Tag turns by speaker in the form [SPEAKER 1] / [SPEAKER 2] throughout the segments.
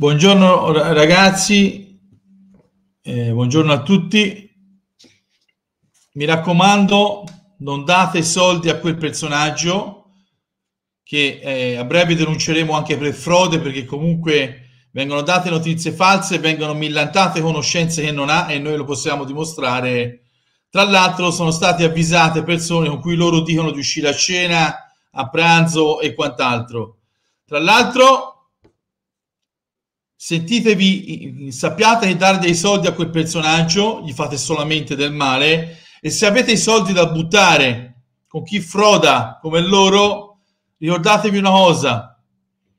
[SPEAKER 1] Buongiorno ragazzi, eh, buongiorno a tutti. Mi raccomando, non date soldi a quel personaggio che eh, a breve denunceremo anche per frode perché comunque vengono date notizie false, vengono millantate conoscenze che non ha e noi lo possiamo dimostrare. Tra l'altro sono state avvisate persone con cui loro dicono di uscire a cena, a pranzo e quant'altro. Tra l'altro sentitevi, sappiate che dare dei soldi a quel personaggio gli fate solamente del male e se avete i soldi da buttare con chi froda come loro, ricordatevi una cosa,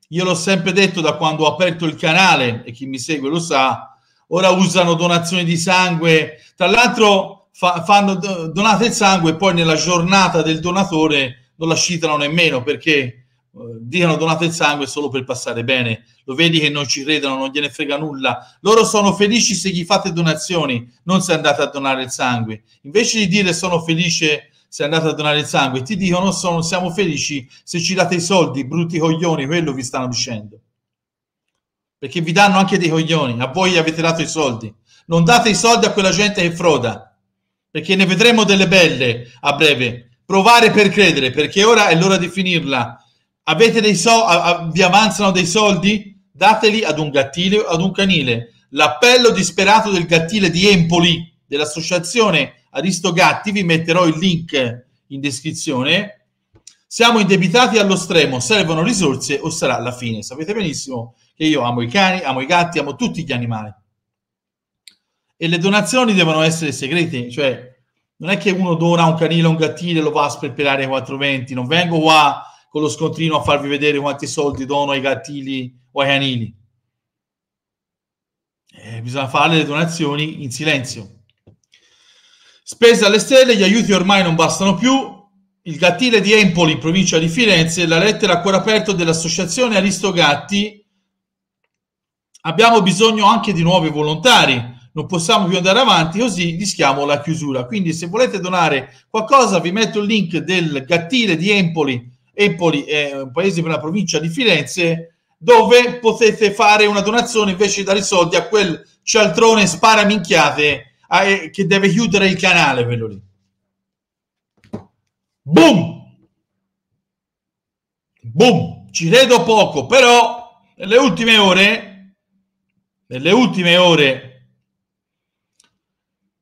[SPEAKER 1] io l'ho sempre detto da quando ho aperto il canale e chi mi segue lo sa, ora usano donazioni di sangue, tra l'altro fa, fanno, donate il sangue e poi nella giornata del donatore non la citano nemmeno perché eh, dicono donate il sangue solo per passare bene lo vedi che non ci credono, non gliene frega nulla. Loro sono felici se gli fate donazioni, non se andate a donare il sangue. Invece di dire sono felice se andate a donare il sangue, ti dicono sono, siamo felici se ci date i soldi, brutti coglioni, quello vi stanno dicendo. Perché vi danno anche dei coglioni, a voi avete dato i soldi. Non date i soldi a quella gente che froda, perché ne vedremo delle belle a breve. Provare per credere, perché ora è l'ora di finirla. Avete dei soldi? vi avanzano dei soldi? dateli ad un gattile o ad un canile. L'appello disperato del gattile di Empoli, dell'associazione Aristogatti, vi metterò il link in descrizione. Siamo indebitati allo stremo, servono risorse o sarà la fine. Sapete benissimo che io amo i cani, amo i gatti, amo tutti gli animali. E le donazioni devono essere segrete, cioè non è che uno dona un canile o un gattile e lo va a sperperare 420, non vengo qua con lo scontrino a farvi vedere quanti soldi dono ai gattili o ai canini. Eh, bisogna fare le donazioni in silenzio. Spese alle stelle, gli aiuti ormai non bastano più. Il gattile di Empoli, provincia di Firenze, la lettera a cuore aperto dell'associazione Aristogatti. Abbiamo bisogno anche di nuovi volontari non possiamo più andare avanti, così rischiamo la chiusura. Quindi, se volete donare qualcosa, vi metto il link del gattile di Empoli Empoli è un paese per la provincia di Firenze dove potete fare una donazione invece di dare i soldi a quel cialtrone spara minchiate eh, che deve chiudere il canale quello lì. Boom! Boom! Ci credo poco, però nelle ultime ore, nelle ultime ore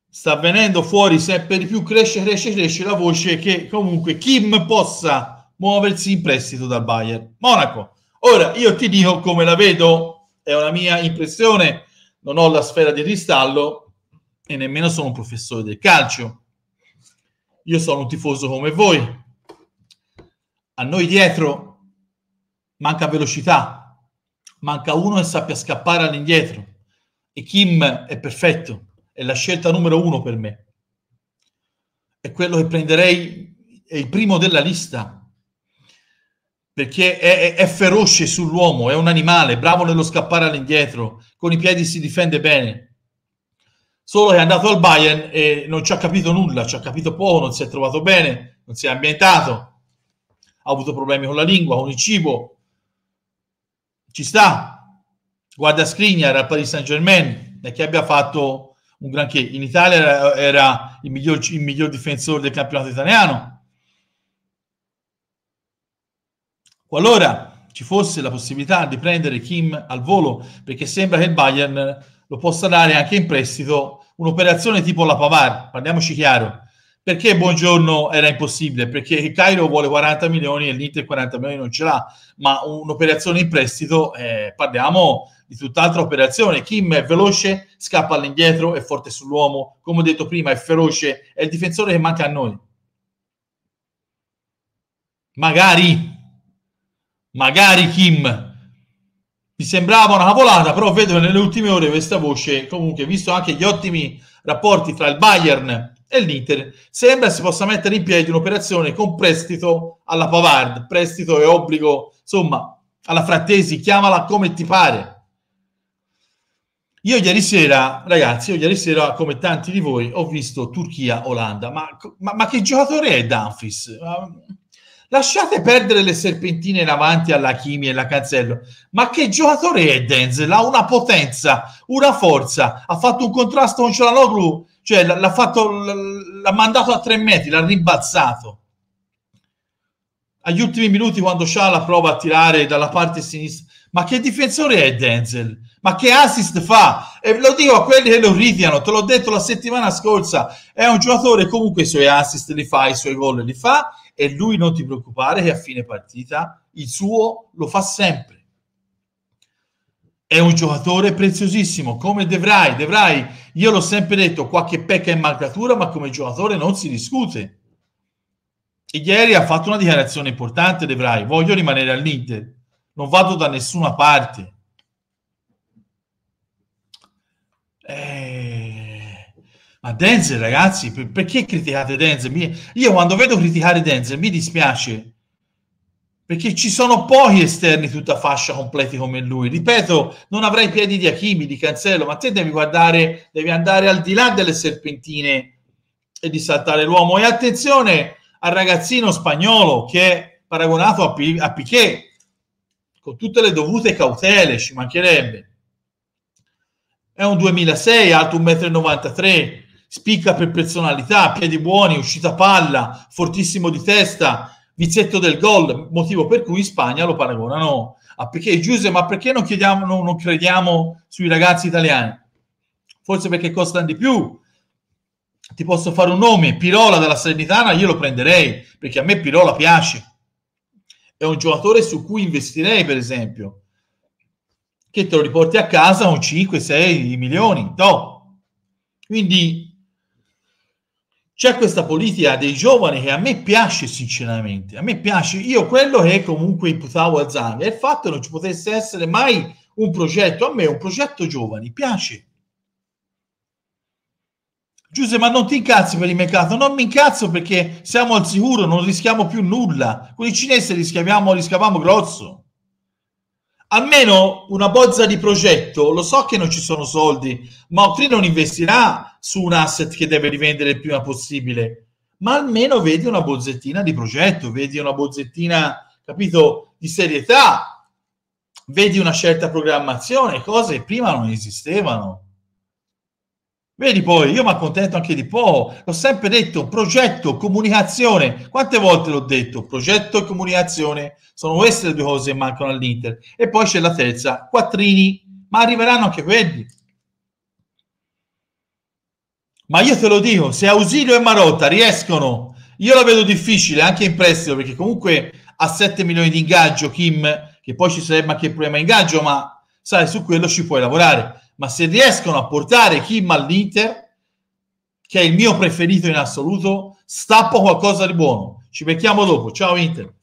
[SPEAKER 1] sta venendo fuori sempre di più, cresce, cresce, cresce la voce che comunque Kim possa muoversi in prestito dal Bayern Monaco. Ora, io ti dico come la vedo, è una mia impressione, non ho la sfera di cristallo e nemmeno sono un professore del calcio. Io sono un tifoso come voi. A noi dietro manca velocità, manca uno che sappia scappare all'indietro. E Kim è perfetto, è la scelta numero uno per me. È quello che prenderei, è il primo della lista perché è, è, è feroce sull'uomo, è un animale, bravo nello scappare all'indietro, con i piedi si difende bene. Solo è andato al Bayern e non ci ha capito nulla, ci ha capito poco, non si è trovato bene, non si è ambientato, ha avuto problemi con la lingua, con il cibo. Ci sta. Guarda Skriniar al Paris Saint-Germain, e che abbia fatto un granché. In Italia era, era il, miglior, il miglior difensore del campionato italiano Qualora ci fosse la possibilità di prendere Kim al volo, perché sembra che il Bayern lo possa dare anche in prestito, un'operazione tipo la Pavar, parliamoci chiaro. Perché Buongiorno era impossibile? Perché il Cairo vuole 40 milioni e l'Inter 40 milioni non ce l'ha, ma un'operazione in prestito, eh, parliamo di tutt'altra operazione. Kim è veloce, scappa all'indietro, è forte sull'uomo, come ho detto prima, è feroce, è il difensore che manca a noi. Magari magari Kim. Mi sembrava una cavolata, però vedo nelle ultime ore questa voce, comunque, visto anche gli ottimi rapporti tra il Bayern e l'Inter, sembra si possa mettere in piedi un'operazione con prestito alla Pavard, prestito e obbligo, insomma, alla Frattesi, chiamala come ti pare. Io ieri sera, ragazzi, io ieri sera, come tanti di voi, ho visto Turchia-Olanda, ma, ma, ma che giocatore è Danfis? Ma Lasciate perdere le serpentine davanti alla Chimi e la Cancello. Ma che giocatore è Denzel? Ha una potenza, una forza. Ha fatto un contrasto con Cialanoglu, cioè l'ha, fatto, l'ha mandato a tre metri, l'ha rimbalzato. Agli ultimi minuti, quando Ciala prova a tirare dalla parte sinistra, ma che difensore è Denzel? Ma che assist fa? E lo dico a quelli che lo ridiano, te l'ho detto la settimana scorsa, è un giocatore comunque i suoi assist li fa, i suoi gol li fa e lui non ti preoccupare che a fine partita il suo lo fa sempre. È un giocatore preziosissimo, come Devrai, Devrai, io l'ho sempre detto, qualche pecca in marcatura, ma come giocatore non si discute. E ieri ha fatto una dichiarazione importante Devrai, voglio rimanere all'Inter, non vado da nessuna parte Ma Denzel, ragazzi, per, perché criticate Denzel? Mi, io quando vedo criticare Denzel mi dispiace perché ci sono pochi esterni tutta fascia completi come lui. Ripeto, non avrai piedi di Achimi, di Cancello, ma te devi guardare, devi andare al di là delle serpentine e di saltare l'uomo. E attenzione al ragazzino spagnolo che è paragonato a, P- a Piquet, con tutte le dovute cautele, ci mancherebbe. È un 2006, alto 1,93 m, spicca per personalità, piedi buoni, uscita palla, fortissimo di testa, vizietto del gol, motivo per cui in Spagna lo paragonano a perché Giuse, ma perché non, chiediamo, non, non crediamo sui ragazzi italiani? Forse perché costano di più. Ti posso fare un nome, Pirola della Salernitana, io lo prenderei, perché a me Pirola piace. È un giocatore su cui investirei, per esempio, che te lo riporti a casa un 5-6 milioni. No. Quindi c'è questa politica dei giovani che a me piace sinceramente, a me piace, io quello che comunque imputavo a Zang è il fatto che non ci potesse essere mai un progetto, a me un progetto giovani piace. Giuseppe, ma non ti incazzi per il mercato? Non mi incazzo perché siamo al sicuro, non rischiamo più nulla. Con i cinesi rischiamo, rischiamo grosso almeno una bozza di progetto, lo so che non ci sono soldi, ma Oakley non investirà su un asset che deve rivendere il prima possibile, ma almeno vedi una bozzettina di progetto, vedi una bozzettina, capito, di serietà, vedi una certa programmazione, cose che prima non esistevano. Vedi poi, io mi accontento anche di poco, l'ho sempre detto, progetto, comunicazione, quante volte l'ho detto, progetto e comunicazione, sono queste le due cose che mancano all'Inter. E poi c'è la terza, quattrini, ma arriveranno anche quelli. Ma io te lo dico, se Ausilio e Marotta riescono, io la vedo difficile anche in prestito, perché comunque a 7 milioni di ingaggio, Kim, che poi ci sarebbe anche il problema ingaggio, ma sai, su quello ci puoi lavorare ma se riescono a portare Kim all'Inter, che è il mio preferito in assoluto, stappo qualcosa di buono. Ci becchiamo dopo. Ciao Inter.